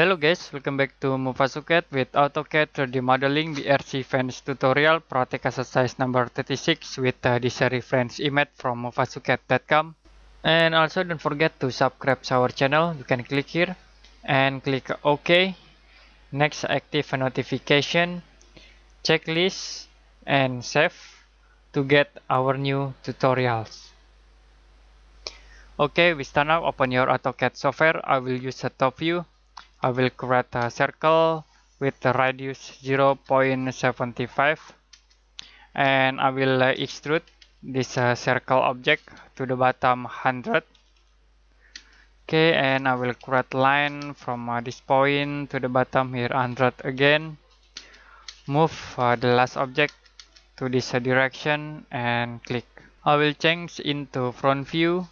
Hello guys, welcome back to Mufasuket with AutoCAD 3D Modeling BRC Fans Tutorial Practice Exercise number 36 with uh, this reference image from mufasuket.com and also don't forget to subscribe to our channel, you can click here and click OK next active notification checklist and save to get our new tutorials okay we start now open your AutoCAD software I will use a top view I will create a circle with the radius 0.75 and I will uh, extrude this uh, circle object to the bottom 100 okay and I will create line from uh, this point to the bottom here 100 again move uh, the last object to this uh, direction and click I will change into front view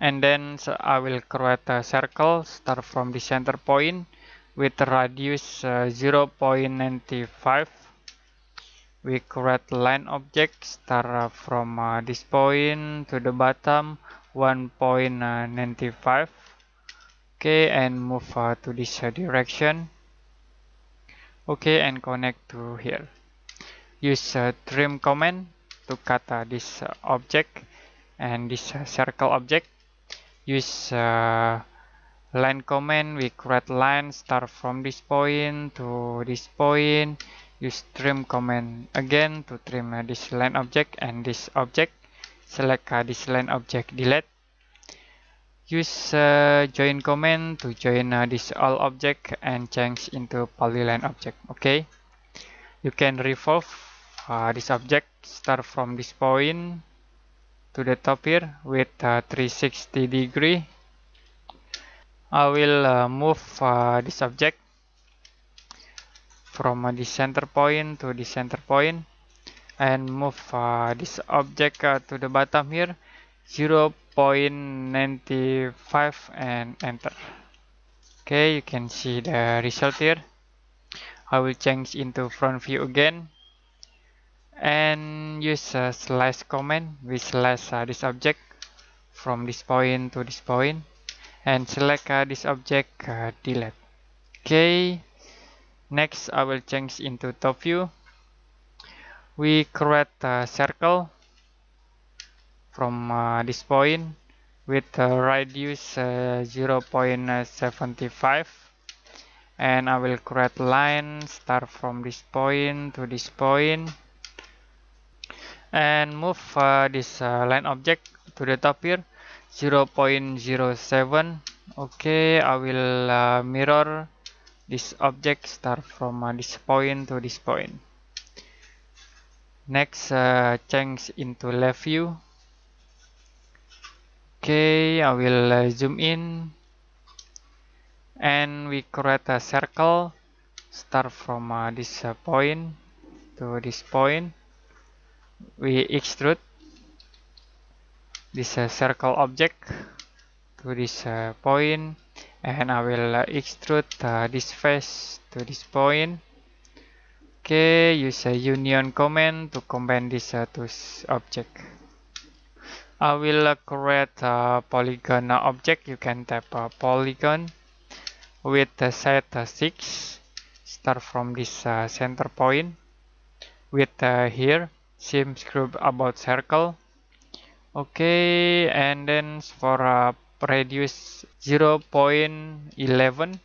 and then so I will create a circle start from the center point with radius uh, 0.95 we create line object start uh, from uh, this point to the bottom 1.95 uh, okay and move uh, to this uh, direction okay and connect to here use trim command to cut this object and this circle object use uh, line command we create line start from this point to this point use trim command again to trim uh, this line object and this object select uh, this line object delete use uh, join command to join uh, this all object and change into polyline object okay you can revolve uh, this object start from this point to the top here with uh, 360 degree I will uh, move uh, this object from uh, the center point to the center point and move uh, this object uh, to the bottom here 0.95 and enter okay you can see the result here I will change into front view again and use a slash command we slash uh, this object from this point to this point and select uh, this object uh, delete okay next I will change into top view we create a circle from uh, this point with a radius uh, uh 0.75 and I will create line start from this point to this point and move uh, this uh, line object to the top here 0.07 okay I will uh, mirror this object start from uh, this point to this point next uh, change into left view okay I will uh, zoom in and we create a circle start from uh, this uh, point to this point we extrude this uh, circle object to this uh, point and I will uh, extrude uh, this face to this point okay use a union command to combine this uh, two object I will uh, create a polygon object you can tap uh, polygon with the set 6 uh, start from this uh, center point with uh, here same script about circle okay and then for a radius 0.11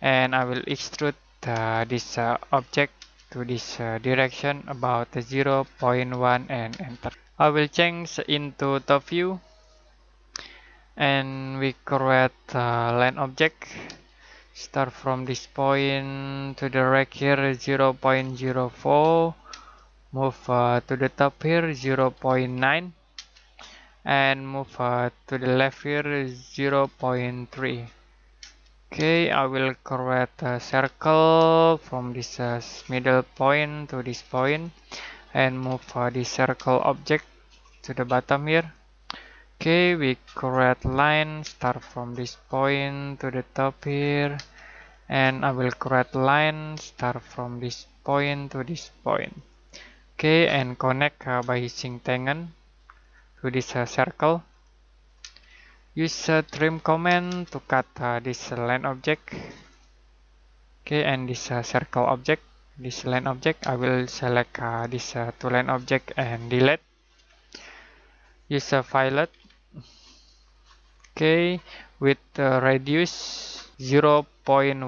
and I will extrude uh, this uh, object to this uh, direction about 0.1 and enter I will change into top view and we create a land object start from this point to the right here 0.04 move uh, to the top here 0.9 and move uh, to the left here 0.3 okay I will create a circle from this uh, middle point to this point and move uh, the circle object to the bottom here okay we create line start from this point to the top here and I will create line start from this point to this point okay and connect uh, by using tangent to this uh, circle use uh, trim command to cut uh, this uh, land object okay and this uh, circle object this line object I will select uh, this uh, two land object and delete use a uh, fillet okay with uh, radius 0.1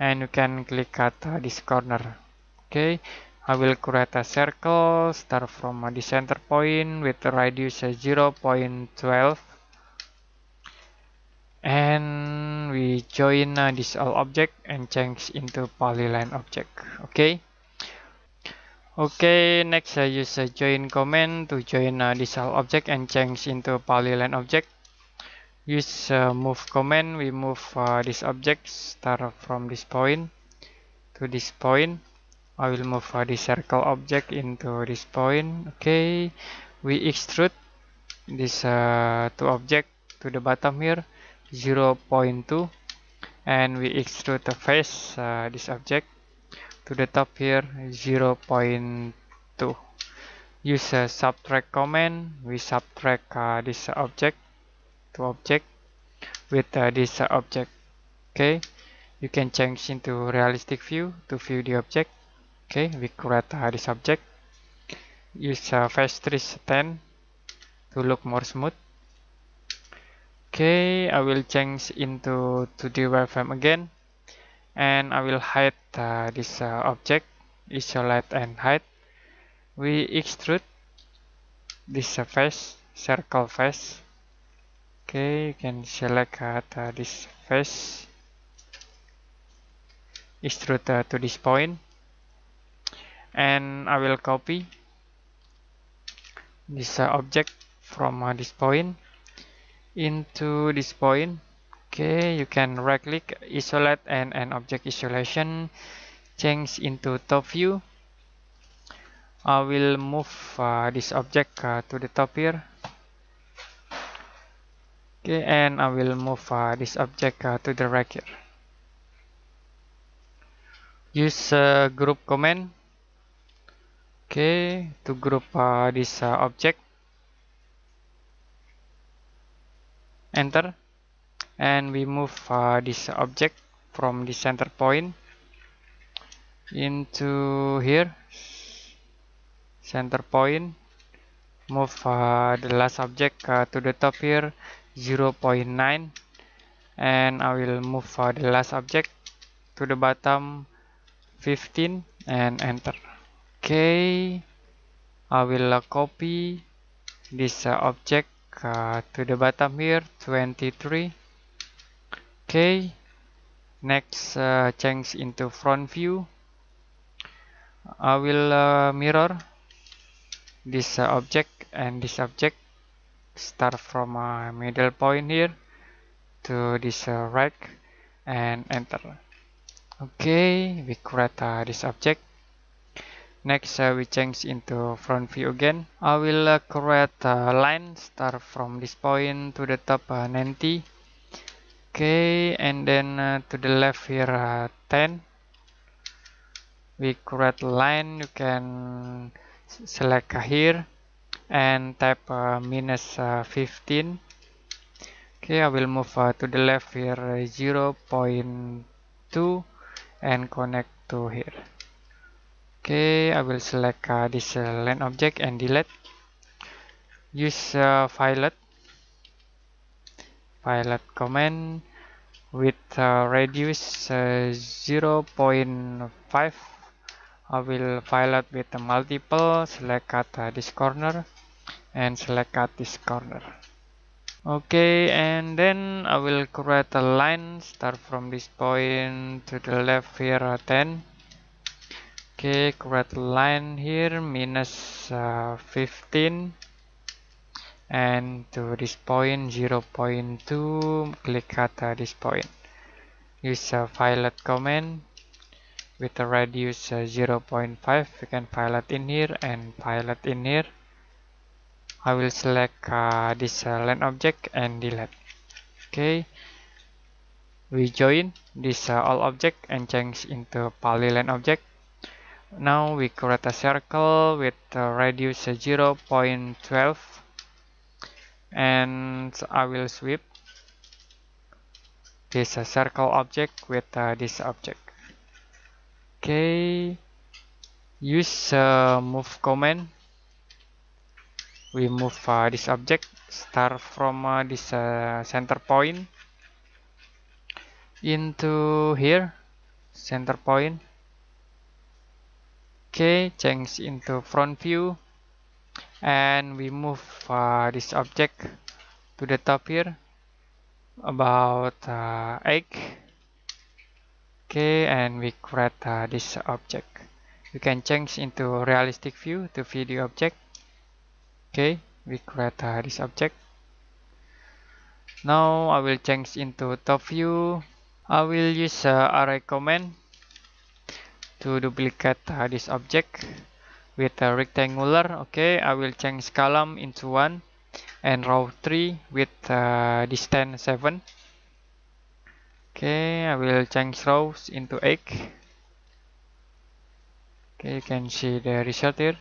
and you can click at uh, this corner Okay, I will create a circle, start from a center point with the radius 0.12 and we join uh, this all object and change into polyline object okay okay next I use a join command to join uh, this all object and change into polyline object use uh, move command we move uh, this object start from this point to this point I will move the circle object into this point okay we extrude this uh, two object to the bottom here 0.2 and we extrude the face uh, this object to the top here 0.2 use a subtract command we subtract uh, this object to object with uh, this object okay you can change into realistic view to view the object Okay, we create a hardy subject. Use a face trace stand to look more smooth. Okay, I will change into 2D wireframe again. And I will hide uh, this uh, object, isolate and hide. We extrude this uh, face, circle face. Okay, you can select uh, this face, extrude to this point. and I will copy this uh, object from uh, this point into this point okay you can right click isolate and an object isolation change into top view I will move uh, this object uh, to the top here okay and I will move uh, this object uh, to the right here use group command Okay, to group uh, eh, this object. Enter. And we move uh, eh, this object from the center point into here. Center point. Move uh, the last object uh, to the top here, 0.9. And I will move uh, the last object to the bottom, 15 and enter okay I will copy this uh, object uh, to the bottom here 23 okay next uh, change into front view I will uh, mirror this uh, object and this object start from a uh, middle point here to this uh, rack and enter okay we create uh, this object Next, uh, we change into front view again. I will uh, create a line, start from this point to the top uh, 90. Okay, and then uh, to the left here uh, 10. We create line, you can select uh, here and type uh, minus uh, 15. Okay, I will move uh, to the left here 0.2 uh, and connect to here okay I will select uh, this uh, land object and delete use uh, pilot pilot command with uh, radius uh, 0.5 I will pilot with a multiple select at uh, this corner and select at this corner okay and then I will create a line start from this point to the left here 10 uh, okay red line here minus, uh, 15 and to this point 0 0.2 click at uh, this point use a violet command with a radius uh, 0 0.5 we can violet in here and violet in here I will select uh, this uh, land object and delete okay we join this uh, all object and change into polyline object now we create a circle with a radius 0.12 and I will sweep this uh, circle object with uh, this object okay use uh, move command we move uh, this object start from uh, this uh, center point into here center point okay change into front view and we move uh, this object to the top here about uh, 8 okay and we create uh, this object you can change into realistic view to view the object okay we create uh, this object now I will change into top view I will use uh, array command to duplicate uh, this object with a rectangular. Okay, I will change column into one and row three with uh, distance seven. Okay, I will change rows into eight. Okay, you can see the result here.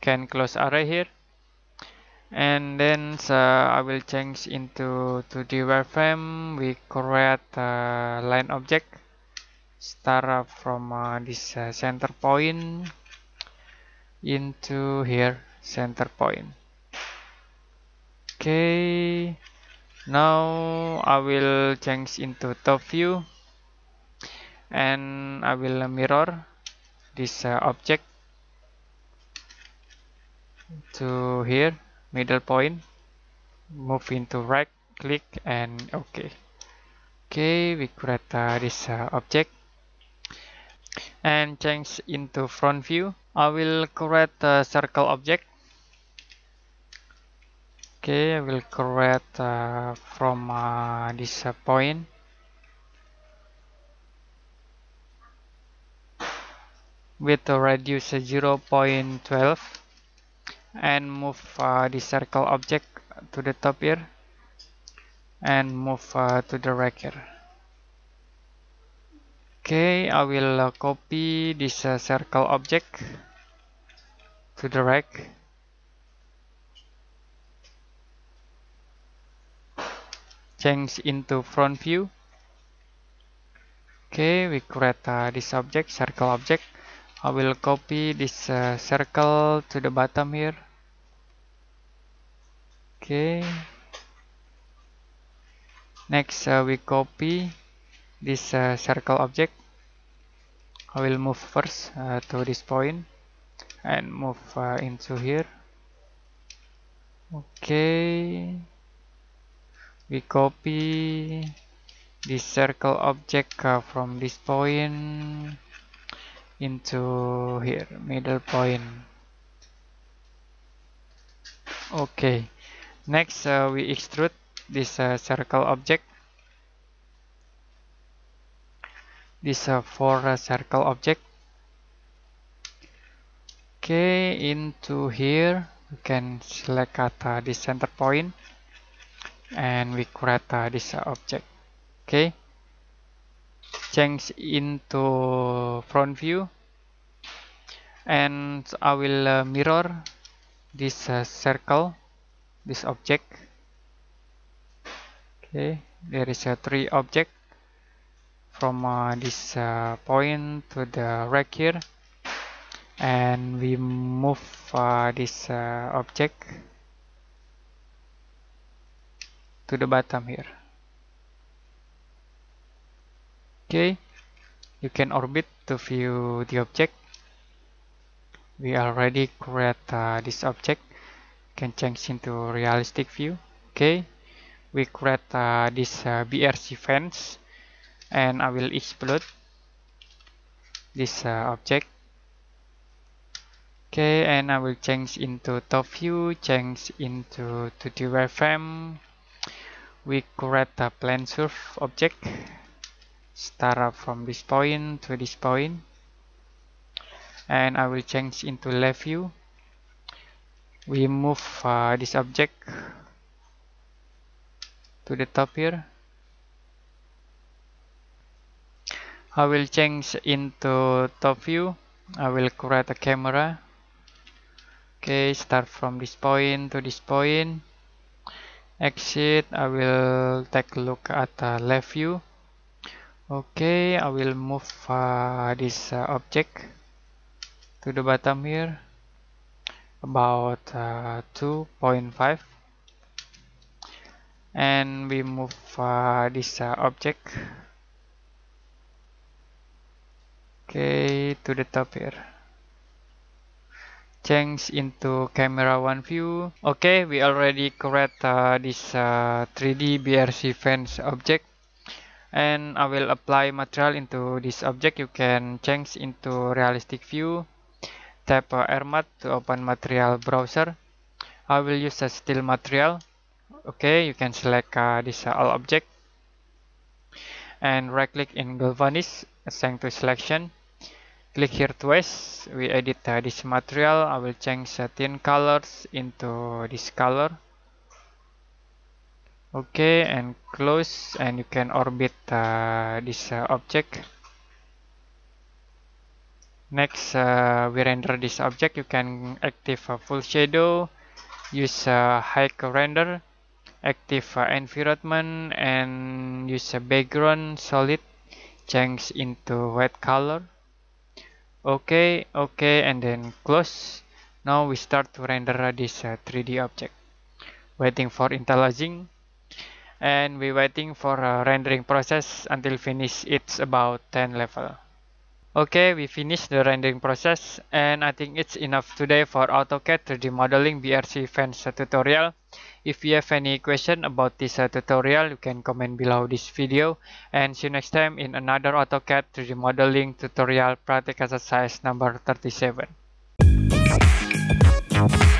Can close array here. And then uh, I will change into 2D wireframe. We create a line object start up from uh, this uh, center point into here center point okay now I will change into top view and I will mirror this uh, object to here middle point move into right click and okay okay we create uh, this uh, object and change into front view. I will create a circle object. Okay, I will create uh, from uh, this uh, point. with a radius 0.12 and move uh, the circle object to the top here and move uh, to the right here Okay, I will uh, copy this uh, circle object to the rack. Change into front view. Okay, we create uh, this object, circle object. I will copy this uh, circle to the bottom here. Okay. Next, uh, we copy this uh, circle object I will move first uh, to this point and move uh, into here okay we copy this circle object uh, from this point into here middle point okay next uh, we extrude this uh, circle object this uh, for a circle object okay into here we can select uh, this center point and we create uh, this object okay change into front view and I will uh, mirror this uh, circle this object okay there is a uh, three object from uh, this uh, point to the rack here and we move uh, this object to the bottom here okay you can orbit to view the object we already create uh, this object can change into realistic view okay we create uh, this uh, brc fence and I will explode this uh, object okay and I will change into top view change into to d wireframe we create a plane surf object start up from this point to this point and I will change into left view we move uh, this object to the top here I will change into top view I will create a camera okay start from this point to this point exit I will take a look at the left view okay I will move uh, this uh, object to the bottom here about uh, 2.5 and we move uh, this uh, object okay to the top here change into camera one view okay we already create uh, this uh, 3d brc fence object and i will apply material into this object you can change into realistic view tap uh, to open material browser i will use a steel material okay you can select uh, this uh, all object and right click in galvanize assign to selection click here twice we edit uh, this material I will change satin colors into this color okay and close and you can orbit uh, this uh, object next uh, we render this object you can active full shadow use uh, high render active environment and use a background solid change into white color okay okay and then close now we start to render this uh, 3d object waiting for intelliging and we waiting for a rendering process until finish it's about 10 level Okay, we finished the rendering process and I think it's enough today for AutoCAD 3D Modeling BRC Fence tutorial. If you have any question about this uh, tutorial, you can comment below this video and see you next time in another AutoCAD 3D Modeling tutorial practice exercise number 37.